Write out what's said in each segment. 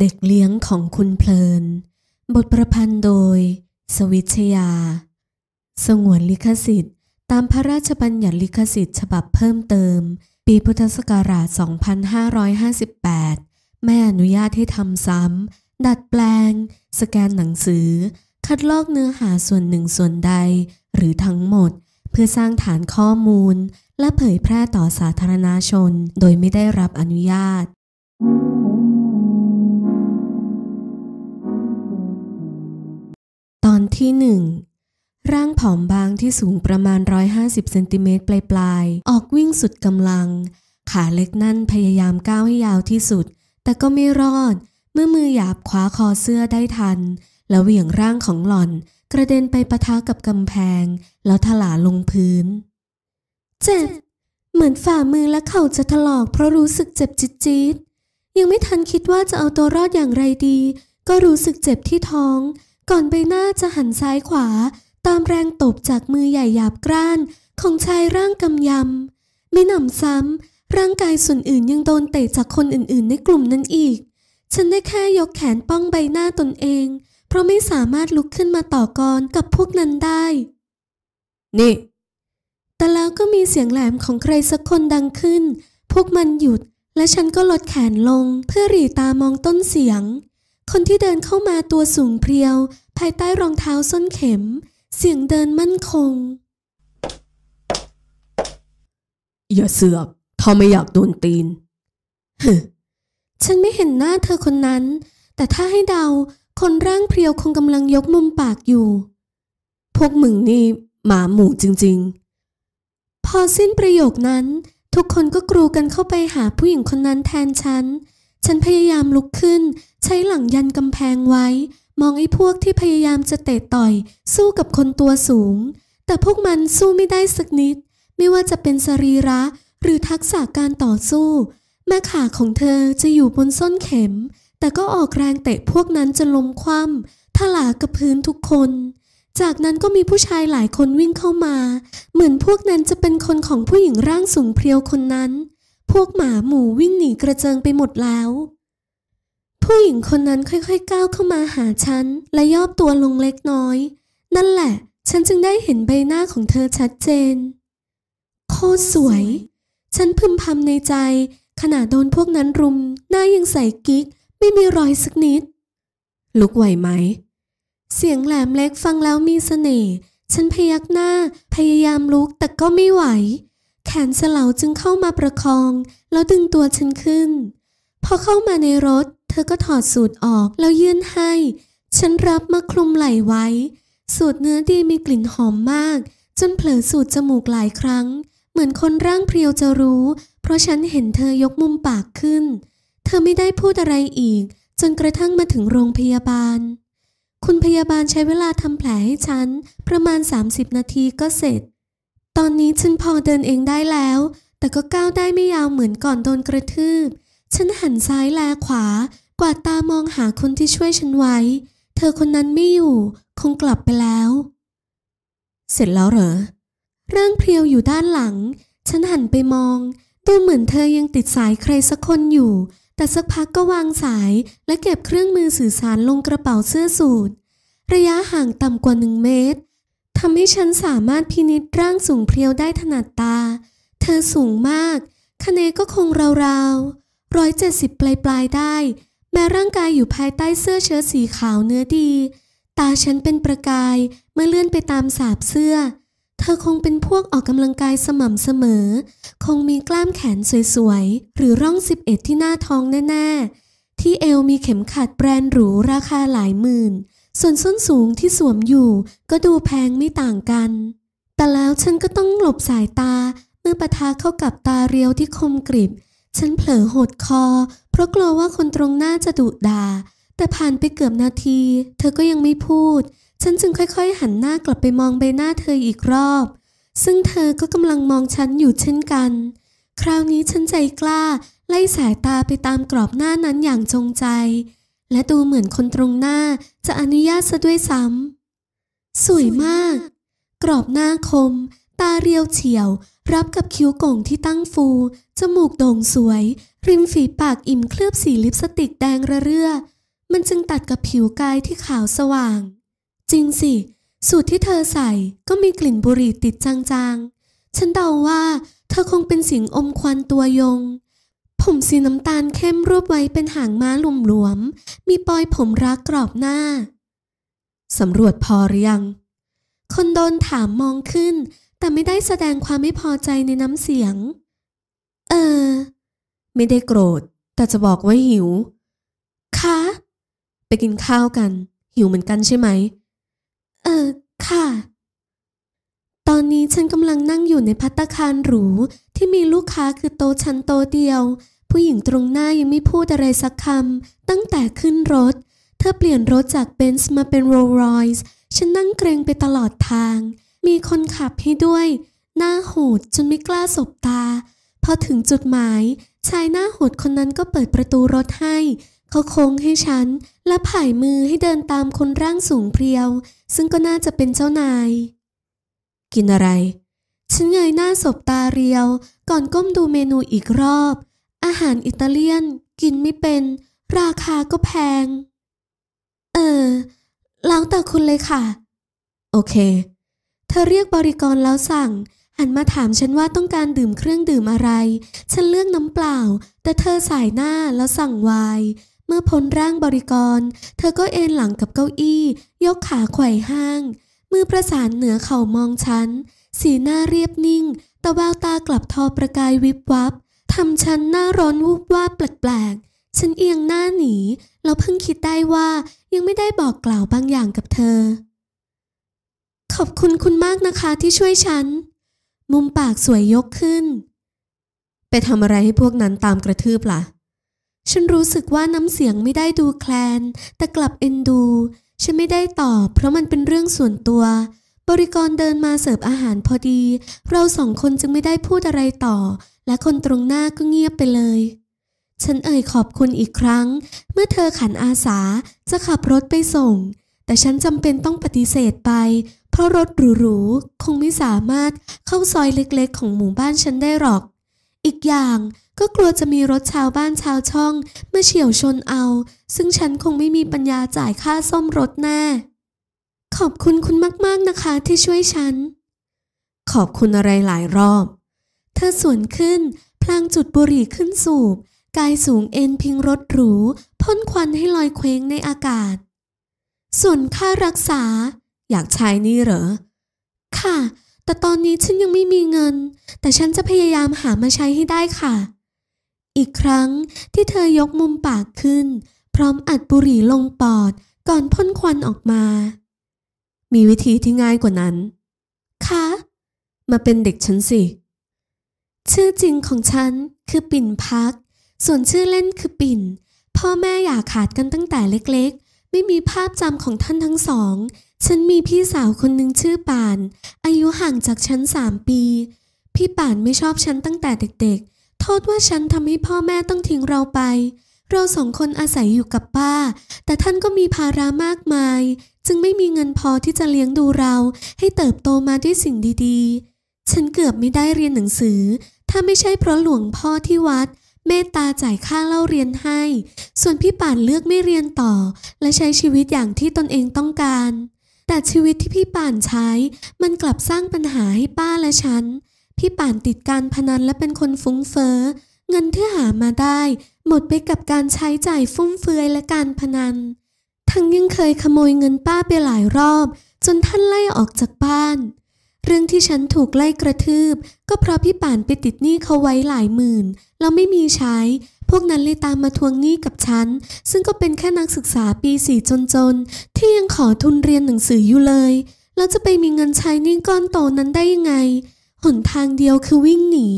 เด็กเลี้ยงของคุณเพลิน บทประพันธ์โดย สวิชยา สงวนลิขสิทธิ์ ตามพระราชบัญญัติลิขสิทธิ์ฉบับเพิ่มเติม ปีพุทธศักราช 2558 แม่อนุญาตให้ทำซ้ำ ดัดแปลง สแกนหนังสือ คัดลอกเนื้อหาส่วนหนึ่งส่วนใด หรือทั้งหมดเพื่อสร้างฐานข้อมูล และเผยแพร่ต่อสาธารณชนโดยไม่ได้รับอนุญาต thank you ที่1ร่างผอมบางที่สูงประมาณ 150เซนติเมตร ปลายๆ ออกวิ่งสุดกำลัง ขาเล็กนั่นพยายามก้าวให้ยาวที่สุด แต่ก็ไม่รอด เมื่อมือหยาบคว้าคอเสื้อได้ทัน แล้วเหวี่ยงร่างของหล่อนกระเด็นไปปะทะกับกำแพง แล้วถลาลงพื้น เจ็บเหมือนฝ่ามือและเข่าจะถลอกเพราะรู้สึกเจ็บจี๊ดๆ ยังไม่ทันคิดว่าจะเอาตัวรอดอย่างไรดี ก็รู้สึกเจ็บที่ท้องก่อนใบหน้าจะหันซ้ายขวา ตามแรงตบจากมือใหญ่หยาบกร้าน ของชายร่างกำยำไม่หนำซ้ำร่างกายส่วนอื่นยังโดนเตะจากคนอื่นๆในกลุ่มนั้นอีก ฉันได้แค่ยกแขนป้องใบหน้าตนเอง เพราะไม่สามารถลุกขึ้นมาต่อกรกับพวกนั้นได้ นี่แต่แล้วก็มีเสียงแหลมของใครสักคนดังขึ้น พวกมันหยุด และฉันก็ลดแขนลงเพื่อหลีตามองต้นเสียง คนที่เดินเข้ามาตัวสูงเพรียวภายใต้รองเท้าส้นเข็ม เสียงเดินมั่นคง อย่าเสือกเขาไม่อยากโดนตีนฮึฉันไม่เห็นหน้าเธอคนนั้น แต่ถ้าให้เดาคนร่างเพรียวคงกำลังยกมุมปากอยู่ พวกมึงนี่ หมาหมูจริงๆ พอสิ้นประโยคนั้น ทุกคนก็กรูกันเข้าไปหาผู้หญิงคนนั้นแทนฉัน ฉันพยายามลุกขึ้นใช้หลังยันกำแพงไว้มองไอ้พวกที่พยายามจะเตะต่อยสู้กับคนตัวสูง แต่พวกมันสู้ไม่ได้สักนิด ไม่ว่าจะเป็นสรีระหรือทักษะการต่อสู้ แม่ขาของเธอจะอยู่บนส้นเข็ม แต่ก็ออกแรงเตะพวกนั้นจนล้มคว่ำทลากับพื้นทุกคน จากนั้นก็มีผู้ชายหลายคนวิ่งเข้ามา เหมือนพวกนั้นจะเป็นคนของผู้หญิงร่างสูงเพรียวคนนั้น พวกหมาหมูวิ่งหนีกระเจิงไปหมดแล้วผู้หญิงคนนั้นค่อย ๆ ก้าวเข้ามาหาฉัน และย่อตัวลงเล็กน้อย นั่นแหละ ฉันจึงได้เห็นใบหน้าของเธอชัดเจนโคตรสวย ฉันพึมพำในใจ ขณะโดนพวกนั้นรุม หน้ายังใสกิ๊กไม่มีรอยสักนิด ลุกไหวไหม เสียงแหลมเล็กฟังแล้วมีเสน่ห์ฉันพยักหน้าพยายามลุกแต่ก็ไม่ไหว แขนเสลาจึงเข้ามาประคอง แล้วดึงตัวฉันขึ้น พอเข้ามาในรถเธอก็ถอดสูตรออกแล้วยื่นให้ ฉันรับมาคลุมไหล่ไว้ สูตรเนื้อดีมีกลิ่นหอมมาก จนเผลอสูตรจมูกหลายครั้ง เหมือนคนร่างเพรียวจะรู้ เพราะฉันเห็นเธอยกมุมปากขึ้น เธอไม่ได้พูดอะไรอีก จนกระทั่งมาถึงโรงพยาบาล คุณพยาบาลใช้เวลาทำแผลให้ฉัน ประมาณ 30 นาทีก็เสร็จ ตอนนี้ฉันพอเดินเองได้แล้ว แต่ก็ก้าวได้ไม่ยาวเหมือนก่อนโดนกระทืบฉันหันซ้ายแลขวาวาดตามองหาคนที่ช่วยฉันไว้ เธอคนนั้นไม่อยู่ คงกลับไปแล้ว เสร็จแล้วเหรอร่างเพียวอยู่ด้านหลัง ฉันหันไปมองดูเหมือนเธอยังติดสายใครสักคนอยู่ แต่สักพักก็วางสายและเก็บเครื่องมือสื่อสารลงกระเป๋าเสื้อสูทระยะห่างต่ำกว่าหนึ่งเมตรทำให้ฉันสามารถพินิจร่างสูงเพียวได้ถนัดตา เธอสูงมากคะเนก็คงราวๆร้อยเจ็ดสิบปลายๆได้แม้ร่างกายอยู่ภายใต้เสื้อเชิ้ตสีขาวเนื้อดี ตาฉันเป็นประกายเมื่อเลื่อนไปตามสาบเสื้อ เธอคงเป็นพวกออกกำลังกายสม่ำเสมอ คงมีกล้ามแขนสวยๆ หรือร่องสิบเอ็ดที่หน้าท้องแน่ๆ ที่เอวมีเข็มขัดแบรนด์หรูราคาหลายหมื่น ส่วนส้นสูงที่สวมอยู่ก็ดูแพงไม่ต่างกัน แต่แล้วฉันก็ต้องหลบสายตา เมื่อปะทะเข้ากับตาเรียวที่คมกริบฉันเผลอหดคอ เพราะกลัวว่าคนตรงหน้าจะดุดา่า แต่ผ่านไปเกือบนาที เธอก็ยังไม่พูด ฉันจึงค่อย ๆ หันหน้ากลับไปมองใบหน้าเธออีกรอบ ซึ่งเธอก็กำลังมองฉันอยู่เช่นกัน คราวนี้ฉันใจกล้าไล่สายตาไปตามกรอบหน้านั้นอย่างจงใจ และดูเหมือนคนตรงหน้าจะอนุญาตซะด้วยซ้ำสวยมาก กรอบหน้าคมตาเรียวเฉียวรับกับคิ้วโก่งที่ตั้งฟู จมูกโด่งสวย ริมฝีปากอิ่มเคลือบสีลิปสติกแดงระเรื่อ มันจึงตัดกับผิวกายที่ขาวสว่าง จริงสิ สูตรที่เธอใส่ก็มีกลิ่นบุหรี่ติดจางๆ ฉันเดาว่า เธอคงเป็นสิงอมควันตัวยง ผมสีน้ำตาลเข้มรวบไว้เป็นหางม้าหลวมๆ มีปอยผมรักกรอบหน้าสำรวจพอหรือยังคนโดนถามมองขึ้นแต่ไม่ได้แสดงความไม่พอใจในน้ำเสียง เออ ไม่ได้โกรธ แต่จะบอกว่าหิวคะไปกินข้าวกัน หิวเหมือนกันใช่ไหม เออค่ะ ตอนนี้ฉันกำลังนั่งอยู่ในพัตคารหรู ที่มีลูกค้าคือโตชั้นโตเดียว ผู้หญิงตรงหน้ายังไม่พูดอะไรสักคำตั้งแต่ขึ้นรถ เธอเปลี่ยนรถจากเบนซ์มาเป็นโรล์รอยส์ฉันนั่งเกรงไปตลอดทางมีคนขับให้ด้วย หน้าโหดจนไม่กล้าสบตา พอถึงจุดหมาย ชายหน้าโหดคนนั้นก็เปิดประตูรถให้เขาโค้งให้ฉันและผ่ายมือให้เดินตามคนร่างสูงเพรียว ซึ่งก็น่าจะเป็นเจ้านาย กินอะไรฉันเงยหน้าสบตาเรียว ก่อนก้มดูเมนูอีกรอบ อาหารอิตาเลียน กินไม่เป็น ราคาก็แพงเออ แล้วแต่คุณเลยค่ะ โอเคเธอเรียกบริกรแล้วสั่งหันมาถามฉันว่าต้องการดื่มเครื่องดื่มอะไร ฉันเลือกน้ำเปล่า แต่เธอสายหน้าแล้วสั่งไวายเมื่อพ้นร่างบริกร เธอก็เอนหลังกับเก้าอี้ ยกขาไขว่ห้างมือประสานเหนือเข่ามองฉันสีหน้าเรียบนิ่งแต่แววตากลับทอประกายวิบวับทำฉันหน้าร้อนวูบวาบแปลกๆฉันเอียงหน้าหนีแล้วเพิ่งคิดได้ว่ายังไม่ได้บอกกล่าวบางอย่างกับเธอขอบคุณคุณมากนะคะที่ช่วยฉัน มุมปากสวยยกขึ้น ไปทำอะไรให้พวกนั้นตามกระทืบละ่ะ ฉันรู้สึกว่าน้ำเสียงไม่ได้ดูแคลน แต่กลับเอ็นดู ฉันไม่ได้ตอบเพราะมันเป็นเรื่องส่วนตัว บริกรเดินมาเสิร์ฟอาหารพอดี เราสองคนจึงไม่ได้พูดอะไรต่อ และคนตรงหน้าก็เงียบไปเลย ฉันเอ่ยขอบคุณอีกครั้ง เมื่อเธอขันอาสาจะขับรถไปส่ง แต่ฉันจำเป็นต้องปฏิเสธไปเพราะรถหรูๆคงไม่สามารถเข้าซอยเล็กๆของหมู่บ้านฉันได้หรอก อีกอย่างก็กลัวจะมีรถชาวบ้านชาวช่อง มาเฉี่ยวชนเอา ซึ่งฉันคงไม่มีปัญญาจ่ายค่าซ่อมรถแน่ ขอบคุณคุณมากๆนะคะ ที่ช่วยฉัน ขอบคุณอะไรหลายรอบ เธอสวนขึ้น พลางจุดบุหรี่ขึ้นสูบ กายสูงเอ็นพิงรถหรูพ่นควันให้ลอยเคว้งในอากาศ ส่วนค่ารักษาอยากใช้นี่เหรอ ค่ะ แต่ตอนนี้ฉันยังไม่มีเงิน แต่ฉันจะพยายามหามาใช้ให้ได้ค่ะ อีกครั้งที่เธอยกมุมปากขึ้น พร้อมอัดบุหรี่ลงปอดก่อนพ่นควันออกมา มีวิธีที่ง่ายกว่านั้นคะมาเป็นเด็กฉันสิ ชื่อจริงของฉันคือปิ่นพัก ส่วนชื่อเล่นคือปิ่น พ่อแม่อยากขาดกันตั้งแต่เล็ก ๆไม่มีภาพจำของท่านทั้งสอง ฉันมีพี่สาวคนหนึ่งชื่อป่าน อายุห่างจากฉันสามปี พี่ป่านไม่ชอบฉันตั้งแต่เด็กๆ โทษว่าฉันทำให้พ่อแม่ต้องทิ้งเราไป เราสองคนอาศัยอยู่กับป้า แต่ท่านก็มีภาระมากมาย จึงไม่มีเงินพอที่จะเลี้ยงดูเราให้เติบโตมาด้วยสิ่งดีๆ ฉันเกือบไม่ได้เรียนหนังสือ ถ้าไม่ใช่เพราะหลวงพ่อที่วัดเมตตาจ่ายค่าเล่าเรียนให้ ส่วนพี่ป่านเลือกไม่เรียนต่อ และใช้ชีวิตอย่างที่ตนเองต้องการ แต่ชีวิตที่พี่ป่านใช้ มันกลับสร้างปัญหาให้ป้าและฉัน พี่ป่านติดการพนันและเป็นคนฟุ้งเฟ้อ เงินที่หามาได้ หมดไปกับการใช้จ่ายฟุ่มเฟือยและการพนัน ทั้งยังเคยขโมยเงินป้าไปหลายรอบ จนท่านไล่ออกจากบ้านเรื่องที่ฉันถูกไล่กระทืบ ก็เพราะพี่ป่านไปติดหนี้เขาไว้หลายหมื่นแล้วไม่มีใช้ พวกนั้นเลยตามมาทวงหนี้กับฉัน ซึ่งก็เป็นแค่นักศึกษาปีสี่จนๆ ที่ยังขอทุนเรียนหนังสืออยู่เลย แล้วจะไปมีเงินใช้หนี้ก้อนโตนั้นได้ยังไง หนทางเดียวคือวิ่งหนี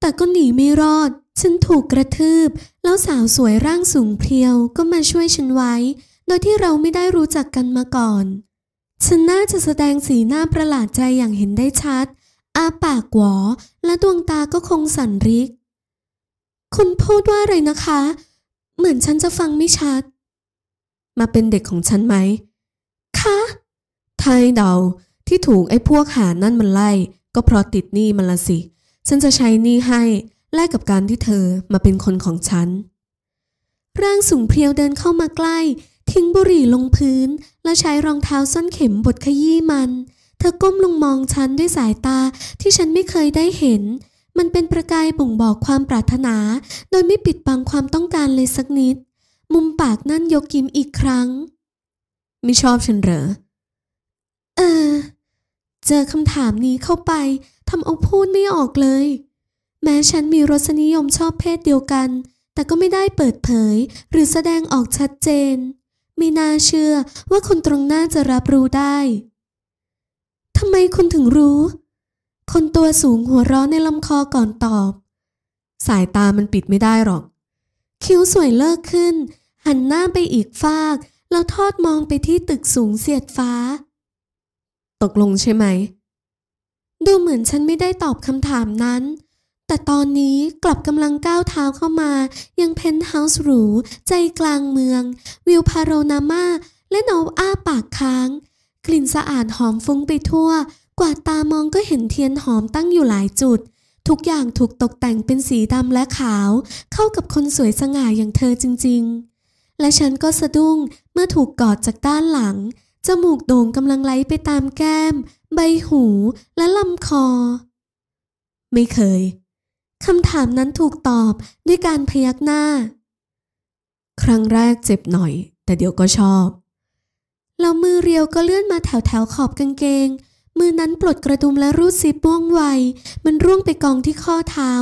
แต่ก็หนีไม่รอด ฉันถูกกระทืบ แล้วสาวสวยร่างสูงเพียว ก็มาช่วยฉันไว้ โดยที่เราไม่ได้รู้จักกันมาก่อนฉันน่าจะแสดงสีหน้าประหลาดใจอย่างเห็นได้ชัด อาปากหวอและดวงตาก็คงสั่นริก คุณพูดว่าอะไรนะคะ เหมือนฉันจะฟังไม่ชัด มาเป็นเด็กของฉันไหมคะ ไทยเดาที่ถูกไอ้พวกหานั่นมันไล่ ก็เพราะติดหนี้มันละสิ ฉันจะใช้หนี้ให้แลกกับการที่เธอมาเป็นคนของฉัน ร่างสูงเพรียวเดินเข้ามาใกล้ทิ้งบุหรี่ลงพื้น แล้วใช้รองเท้าส้นเข็มบดขยี้มัน เธอก้มลงมองฉันด้วยสายตาที่ฉันไม่เคยได้เห็น มันเป็นประกายบ่งบอกความปรารถนา โดยไม่ปิดบังความต้องการเลยสักนิด มุมปากนั่นยกยิ้มอีกครั้ง ไม่ชอบฉันเหรอ เออ เจอคำถามนี้เข้าไปทำเอาพูดไม่ออกเลย แม้ฉันมีรสนิยมชอบเพศเดียวกัน แต่ก็ไม่ได้เปิดเผยหรือแสดงออกชัดเจนไม่น่าเชื่อว่าคนตรงหน้าจะรับรู้ได้ ทำไมคุณถึงรู้ คนตัวสูงหัวเราะในลำคอก่อนตอบ สายตามันปิดไม่ได้หรอก คิ้วสวยเลิกขึ้น หันหน้าไปอีกฟาก แล้วทอดมองไปที่ตึกสูงเสียดฟ้า ตกลงใช่ไหม ดูเหมือนฉันไม่ได้ตอบคำถามนั้นแต่ตอนนี้กลับกำลังก้าวเท้าเข้ามา ยังเพนท์เฮาส์หรูใจกลางเมือง วิวพาโรนามาและนออ้าปากค้าง กลิ่นสะอาดหอมฟุ้งไปทั่วกว่าตามองก็เห็นเทียนหอมตั้งอยู่หลายจุด ทุกอย่างถูกตกแต่งเป็นสีดำและขาว เข้ากับคนสวยสง่าอย่างเธอจริง ๆ และฉันก็สะดุ้งเมื่อถูกกอดจากด้านหลัง จมูกโด่งกำลังไหลไปตามแก้ม ใบหูและลำคอ ไม่เคยคำถามนั้นถูกตอบด้วยการพยักหน้า ครั้งแรกเจ็บหน่อยแต่เดี๋ยวก็ชอบ แล้วมือเรียวก็เลื่อนมาแถวแถวขอบกางเกง มือนั้นปลดกระดุมและรูดซิปว่องไว มันร่วงไปกองที่ข้อเท้า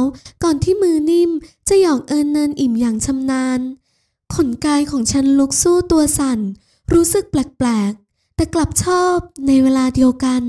ก่อนที่มือนิ่มจะหยองเอินเนินอิ่มอย่างชำนาญ ขนกายของฉันลุกสู้ตัวสั่น รู้สึกแปลกๆแต่กลับชอบในเวลาเดียวกัน